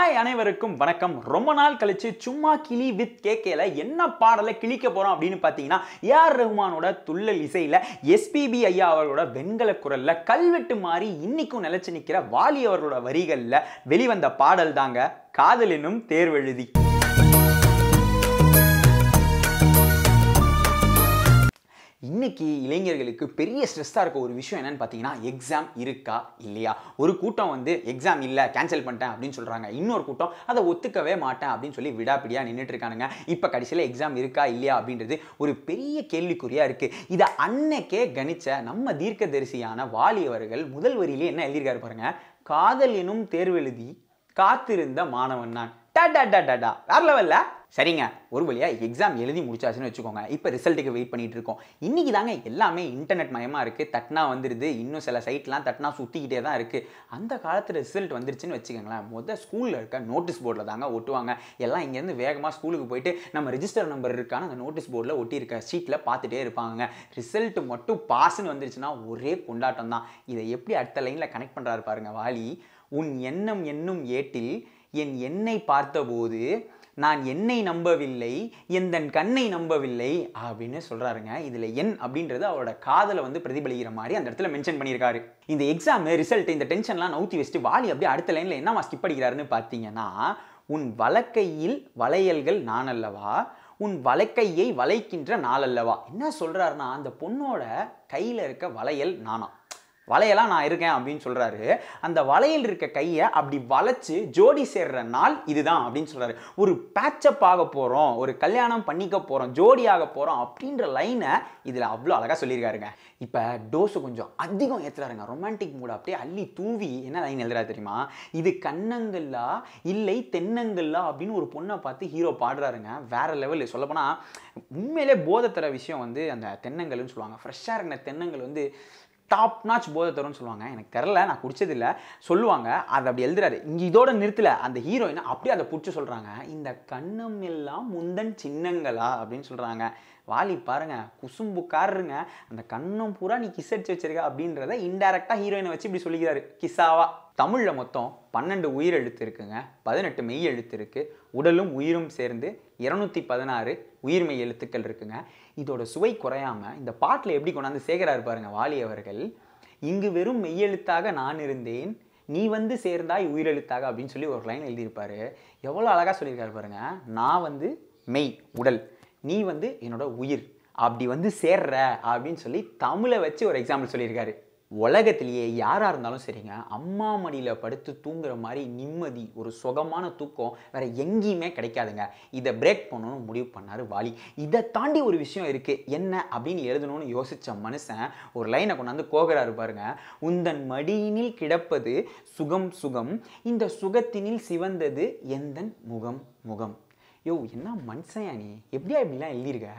hi அனைவருக்கும் வணக்கம் ரொம்ப நாள் கழிச்சு சும்மா கிளி வித் கேகேல என்ன பாடலை கிழிக்க போறோம் அப்படின்னு பாத்தீங்கன்னா ஏஆர் ரஹ்மானோட துள்ளல் இசையில எஸ்பிபி ஐயா அவர்களோட வெண்கல குரல்ல கல்வெட்டு மாறி இன்னைக்கும் நிலைச்சு நிக்கிற வாலி அவர்களோட வரிகள்ல வெளிவந்த பாடல் தாங்க காதலினும் தேர்வெழுதி இப்போதைக்கு இளைஞர்களுக்கு பெரிய ஸ்ட்ரெஸ்ஸாக இருக்க ஒரு விஷயம் என்னென்னு பார்த்தீங்கன்னா எக்ஸாம் இருக்கா இல்லையா ஒரு கூட்டம் வந்து எக்ஸாம் இல்லை கேன்சல் பண்ணிட்டேன் அப்படின்னு சொல்கிறாங்க இன்னொரு கூட்டம் அதை ஒத்துக்கவே மாட்டேன் அப்படின்னு சொல்லி விடாப்பிடியாக நின்றுட்டு இருக்கானுங்க இப்போ கடைசியில் எக்ஸாம் இருக்கா இல்லையா அப்படின்றது ஒரு பெரிய கேள்விக்குறியாக இருக்குது இதை அன்னைக்கே கணித்த நம்ம தீர்க்கதரிசியான வாலி அவர்கள் முதல் வரியிலே என்ன எழுதியிருக்காரு பாருங்க காதல் எனும் தேர்வெழுதி காத்திருந்த மாணவன் நான் டா டா டா டா வேற லெவலில் சரிங்க ஒரு வழியாக எக்ஸாம் எழுதி முடிச்சாச்சுன்னு வச்சுக்கோங்க இப்போ ரிசல்ட்டுக்கு வெயிட் பண்ணிகிட்டு இருக்கோம் இன்றைக்கி தாங்க எல்லாமே இன்டர்நெட் மயமாக இருக்குது தட்டினா வந்துடுது இன்னும் சில சைட்லாம் தட்டினா சுற்றிக்கிட்டே தான் இருக்குது அந்த காலத்தில் ரிசல்ட் வந்துருச்சுன்னு வச்சுக்கோங்களேன் மொதல் ஸ்கூலில் இருக்க நோட்டீஸ் போர்டில் தாங்க ஒட்டுவாங்க எல்லாம் இங்கேருந்து வேகமாக ஸ்கூலுக்கு போயிட்டு நம்ம ரிஜிஸ்டர் நம்பர் இருக்கான அந்த நோட்டீஸ் போர்டில் ஒட்டியிருக்க ஷீட்டில் பார்த்துட்டே இருப்பாங்க ரிசல்ட் மட்டும் பாஸ்ன்னு வந்துருச்சுன்னா ஒரே கொண்டாட்டம் தான் இதை எப்படி அடுத்த லைனில் கனெக்ட் பண்ணுறாரு பாருங்கள் வாலி உன் எண்ணம் என்னும் ஏட்டில் என் எண்ணை பார்த்தபோது நான் என்னை நம்பவில்லை எந்தன் கண்ணை நம்பவில்லை அப்படின்னு சொல்கிறாருங்க இதில் என் அப்படின்றது அவரோட காதலை வந்து பிரதிபலிக்கிற மாதிரி அந்த இடத்துல மென்ஷன் பண்ணியிருக்காரு இந்த எக்ஸாம் ரிசல்ட் இந்த டென்ஷன்லாம் நவுத்தி வச்சுட்டு வாலி அப்படியே அடுத்த லைனில் என்னவா ஸ்கிப் அடிக்கிறாருன்னு பார்த்தீங்கன்னா உன் வழக்கையில் வளையல்கள் நான் அல்லவா உன் வழக்கையை வளைக்கின்ற நாள் அல்லவா என்ன சொல்கிறாருன்னா அந்த பொண்ணோட கையில் இருக்க வளையல் நானா வலையெல்லாம் நான் இருக்கேன் அப்படின்னு சொல்கிறாரு அந்த வலையில் இருக்க கையை அப்படி வளைச்சு ஜோடி சேர்ற நாள் இதுதான் அப்படின்னு சொல்கிறாரு ஒரு பேச்சப் ஆக போகிறோம் ஒரு கல்யாணம் பண்ணிக்க போகிறோம் ஜோடி ஆக போகிறோம் அப்படின்ற லைனை இதில் அவ்வளோ அழகாக சொல்லியிருக்காருங்க இப்போ டோஸு கொஞ்சம் அதிகம் ஏற்றுறாருங்க ரொமான்டிக் மூட அப்படியே அள்ளி தூவி என்ன லைன் எழுதுறா தெரியுமா இது கண்ணங்கள்லா இல்லை தென்னங்கல்லா அப்படின்னு ஒரு பொண்ணை பார்த்து ஹீரோ பாடுறாருங்க வேற லெவலில் சொல்லப்போனால் உண்மையிலே போதை தர விஷயம் வந்து அந்த தென்னங்கல்னு சொல்லுவாங்க ஃப்ரெஷ்ஷாக இருக்கிற தென்னங்கள் வந்து டாப் நாச் போதை தரும்னு சொல்லுவாங்க எனக்கு தெரில நான் குடிச்சதில்லை சொல்லுவாங்க அதை அப்படி எழுதுறாரு இங்கே இதோட நிறுத்தலை அந்த ஹீரோயினை அப்படியே அதை பிடிச்சி சொல்கிறாங்க இந்த கண்ணம் எல்லாம் முந்தன் சின்னங்களா அப்படின்னு சொல்கிறாங்க வாலி பாருங்க குசும்புக்காரருங்க அந்த கண்ணம் பூரா நீ கிஸ் அடிச்சு வச்சிருக்க அப்படின்றத இன்டெரக்டாக ஹீரோயினை வச்சு இப்படி சொல்லிக்கிறாரு கிசாவா தமிழில் மொத்தம் பன்னெண்டு உயிர் எழுத்து இருக்குங்க பதினெட்டு மெய் எழுத்து இருக்குது உடலும் உயிரும் சேர்ந்து இரநூத்தி பதினாறு உயிர்மை எழுத்துக்கள் இருக்குங்க இதோட சுவை குறையாமல் இந்த பாட்டில் எப்படி கொண்டாந்து சேகரார் பாருங்க வாலி அவர்கள் இங்கு வெறும் மெய்யெழுத்தாக நான் இருந்தேன் நீ வந்து சேர்ந்தாய் உயிரெழுத்தாக அப்படின்னு சொல்லி ஒரு லைன் எழுதியிருப்பாரு எவ்வளோ அழகாக சொல்லியிருக்காரு பாருங்க நான் வந்து மெய் உடல் நீ வந்து என்னோட உயிர் அப்படி வந்து சேர்ற அப்படின்னு சொல்லி தமிழை வச்சு ஒரு எக்ஸாம்பிள் சொல்லியிருக்காரு உலகத்திலேயே யாராக இருந்தாலும் சரிங்க அம்மா மடியில் படுத்து தூங்குற மாதிரி நிம்மதி ஒரு சுகமான தூக்கம் வேறு எங்கேயுமே கிடைக்காதுங்க இதை பிரேக் பண்ணணும்னு முடிவு பண்ணார் வாலி இதை தாண்டி ஒரு விஷயம் இருக்குது என்ன அப்படின்னு எழுதணும்னு யோசித்த மனுஷன் ஒரு லைனை கொண்டாந்து கோகிறாரு பாருங்க உந்தன் மடியினில் கிடப்பது சுகம் சுகம் இந்த சுகத்தினில் சிவந்தது எந்தன் முகம் முகம் யோ என்ன மனுஷன் நீ எப்படியா இப்படிலாம் எழுதியிருக்க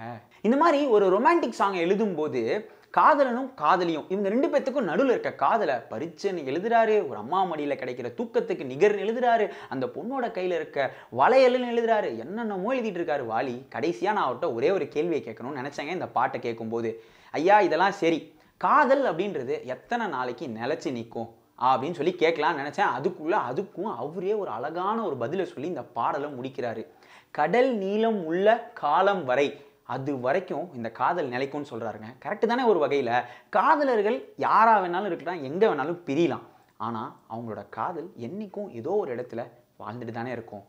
இந்த மாதிரி ஒரு ரொமான்டிக் சாங் எழுதும்போது காதலனும் காதலியும் இவங்க ரெண்டு பேத்துக்கும் நடுவில் இருக்க காதலை பரிச்சைன்னு எழுதுறாரு ஒரு அம்மா மடியில் கிடைக்கிற தூக்கத்துக்கு நிகர்னு எழுதுறாரு அந்த பொண்ணோட கையில் இருக்க வளையல்னு எழுதுறாரு என்னென்னமோ எழுதிட்டு இருக்காரு வாலி கடைசியாக நான் அவர்கிட்ட ஒரே ஒரு கேள்வியை கேட்கணும்னு நினச்சாங்க இந்த பாட்டை கேட்கும்போது ஐயா இதெல்லாம் சரி காதல் அப்படின்றது எத்தனை நாளைக்கு நிலச்சி நிற்கும் அப்படின்னு சொல்லி கேட்கலாம்னு நினச்சேன் அதுக்குள்ளே அதுக்கும் அவரே ஒரு அழகான ஒரு பதிலை சொல்லி இந்த பாடலை முடிக்கிறாரு கடல் நீளம் உள்ள காலம் வரை அது வரைக்கும் இந்த காதல் நிலைக்கும்னு சொல்கிறாருங்க கரெக்டு தானே ஒரு வகையில் காதலர்கள் யாராக வேணாலும் இருக்கலாம் எங்கே வேணாலும் பிரியலாம் ஆனால் அவங்களோட காதல் என்றைக்கும் ஏதோ ஒரு இடத்துல வாழ்ந்துட்டு தானே இருக்கும்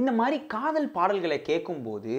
இந்த மாதிரி காதல் பாடல்களை கேட்கும்போது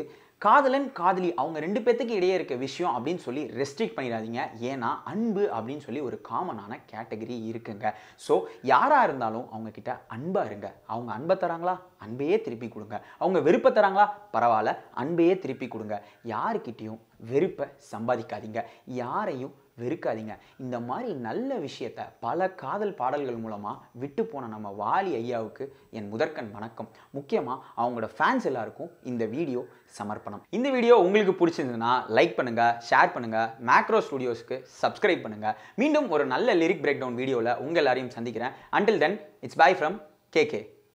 காதலன் காதலி அவங்க ரெண்டு பேர்த்துக்கு இடையே இருக்க விஷயம் அப்படின்னு சொல்லி ரெஸ்ட்ரிக்ட் பண்ணிடாதீங்க ஏன்னா அன்பு அப்படின்னு சொல்லி ஒரு காமனான கேட்டகரி இருக்குங்க ஸோ யாராக இருந்தாலும் அவங்கக்கிட்ட அன்பாக இருங்க அவங்க அன்பை தராங்களா அன்பையே திருப்பி கொடுங்க அவங்க வெறுப்பை தராங்களா பரவாயில்ல அன்பையே திருப்பி கொடுங்க யாருக்கிட்டேயும் வெறுப்பை சம்பாதிக்காதீங்க யாரையும் வெறுக்காதீங்க இந்த மாதிரி நல்ல விஷயத்த பல காதல் பாடல்கள் மூலமாக விட்டு போன நம்ம வாலி ஐயாவுக்கு என் முதற்கண் வணக்கம் முக்கியமாக அவங்களோட ஃபேன்ஸ் எல்லாருக்கும் இந்த வீடியோ சமர்ப்பணம் இந்த வீடியோ உங்களுக்கு பிடிச்சிருந்ததுன்னா லைக் பண்ணுங்கள் ஷேர் பண்ணுங்கள் மேக்ரோ ஸ்டுடியோஸ்க்கு சப்ஸ்கிரைப் பண்ணுங்கள் மீண்டும் ஒரு நல்ல லிரிக் பிரேக் டவுன் வீடியோவில் உங்கள் எல்லாரையும் சந்திக்கிறேன் until then it's bye from K K